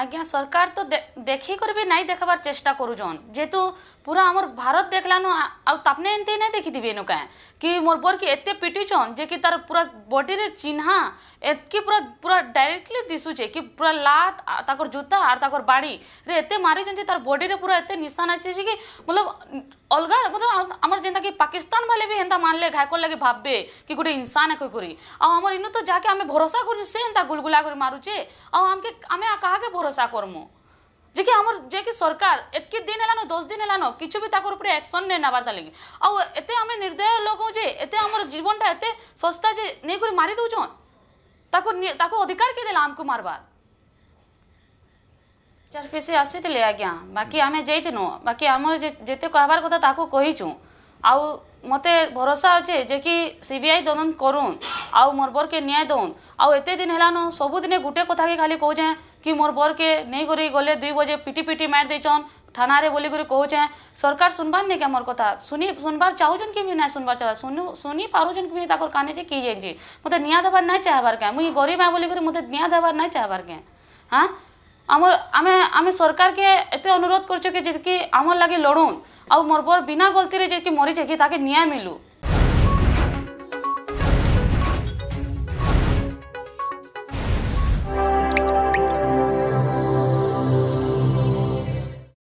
আজ্ঞা সরকার তো দেখিকরি বি নাই দেখবার চেষ্টা করুজন যেহেতু পুরা আমার ভারত দেখলানু আপনি এমতি নাই দেখিথিবে এনু কাঁ কি মোর বর কি এতে পিটিছন যে কি তার পুরা বডির চিহ্না এতকি পুরা পুরা ডাইরেক্টলি দিশুছে কি পুরা লাত তাকর জুতা আর তাকর বাড়ি রে এতে মারিছন যে তার বডির পুরা এতে নিশান যে কি মতলব অলগা মতলব ଆମର ଯେନ୍ତାକି ପାକିସ୍ତାନ ବାଲେ ବି ହେନ୍ତା ମାନିଲେ ଘାଇକର ଲାଗି ଭାବବେ କି ଗୋଟେ ଇନସାନ ଏକ କରି ଆଉ ଆମର ଇନୁ ତ ଯାହାକେ ଆମେ ଭରସା କରୁଛୁ ସେ ହେନ୍ତା ଗୁଲଗୁଲା କରି ମାରୁଛେ ଆଉ ଆମକେ ଆମେ କାହାକେ ଭରସା କରମୁ ଯେ କି ଆମର ଯେ କି ସରକାର ଏତକି ଦିନ ହେଲାନ ଦଶ ଦିନ ହେଲାନ କିଛି ବି ତାଙ୍କର ଉପରେ ଆକ୍ସନ୍ ନେଇ ନେବାର୍ତା ଲାଗି ଆଉ ଏତେ ଆମେ ନିର୍ଦ୍ଦୟ ଲୋକ ଯେ ଏତେ ଆମର ଜୀବନଟା ଏତେ ଶସ୍ତା ଯେ ନେଇକରି ମାରି ଦଉଛନ୍ ତାକୁ ତାକୁ ଅଧିକାର କିଏ ଦେଲା ଆମକୁ ମାରବାର୍ ଚାର୍ ଫେସି ଆସିଥିଲେ ଆଜ୍ଞା ବାକି ଆମେ ଯାଇଥିନୁ ବାକି ଆମର ଯେତେ କହିବାର କଥା ତାକୁ କହିଛୁ আউ মতে ভরসা অছে যে কি সিবিআই তদন্ত করুন আউ মোর বরকে ন্যায় দৌন আউ এতে দিন হেলানো সবুদিনে গোটে কথাকে খালি কৌছে কি মোর বরকে নেই করি গলে দুই বজে পিটি পিটি মার দিয়েছন থানারে বলি করে কৌছে সরকার শুনবার নেই আমার কথা শুনি শুনবার চাহুছন কি না শুনবার চাহ শুনি শুনি পারুছন কি তাকর কানে যে কি যাইছে মতো নিয়া দেবার না চাহবার কে মুই গরিব হ্যাঁ বলি করে মতো নিয়া দেবার না চাহবার কে হ্যাঁ আমার আমি আমি সরকারকে এতে অনুরোধ করছি কি যে কি আমার লাগে লড়ুন আর মোর বর বিনা গলতি যে কি মরিছে কি তাকে ন্যায় মিলু